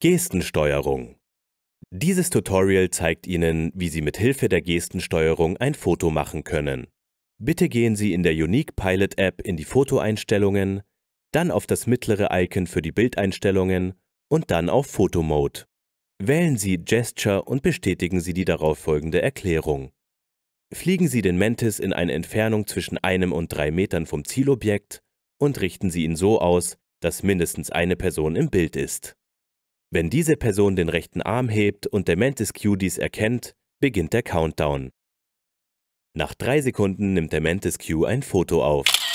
Gestensteuerung. Dieses Tutorial zeigt Ihnen, wie Sie mit Hilfe der Gestensteuerung ein Foto machen können. Bitte gehen Sie in der Unique Pilot App in die Fotoeinstellungen, dann auf das mittlere Icon für die Bildeinstellungen und dann auf Foto Mode. Wählen Sie Gesture und bestätigen Sie die darauf folgende Erklärung. Fliegen Sie den Mantis in eine Entfernung zwischen einem und drei Metern vom Zielobjekt und richten Sie ihn so aus, dass mindestens eine Person im Bild ist. Wenn diese Person den rechten Arm hebt und der Q dies erkennt, beginnt der Countdown. Nach drei Sekunden nimmt der Q ein Foto auf.